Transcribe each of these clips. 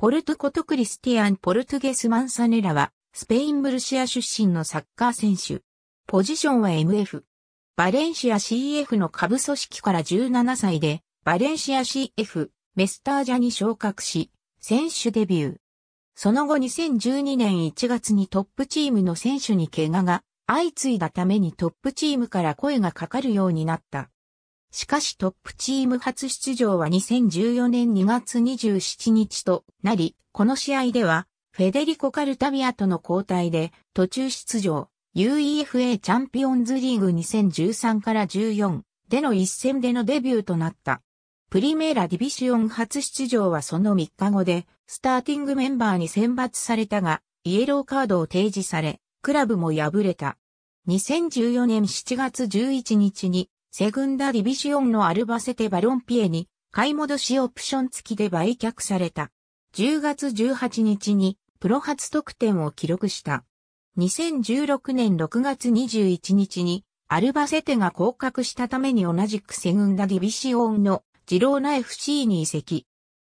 ポルトコトクリスティアン・ポルトゲス・マンサネラは、スペイン・ムルシア出身のサッカー選手。ポジションは MF。バレンシア CF の下部組織から17歳で、バレンシア CF、メスタージャに昇格し、選手デビュー。その後2012年1月にトップチームの選手に怪我が相次いだためにトップチームから声がかかるようになった。しかしトップチーム初出場は2014年2月27日となり、この試合では、フェデリコ・カルタビアとの交代で途中出場、UEFA チャンピオンズリーグ2013から14での一戦でのデビューとなった。プリメーラディビシオン初出場はその3日後で、スターティングメンバーに選抜されたが、イエローカードを提示され、クラブも敗れた。2014年7月11日にセグンダディビシオンのアルバセテ・バロンピエに買い戻しオプション付きで売却された。10月18日にプロ初得点を記録した。2016年6月21日にアルバセテが降格したために同じくセグンダディビシオンのジローナ FC に移籍。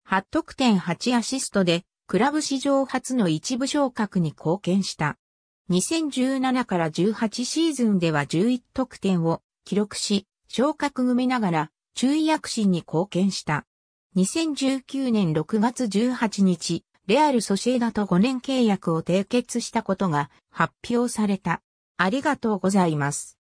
8得点8アシストでクラブ史上初の一部昇格に貢献した。2017から18シーズンでは11得点を記録し、昇格組ながら注意躍進に貢献した。2019年6月18日、レアル・ソシエダと5年契約を締結したことが発表された。ありがとうございます。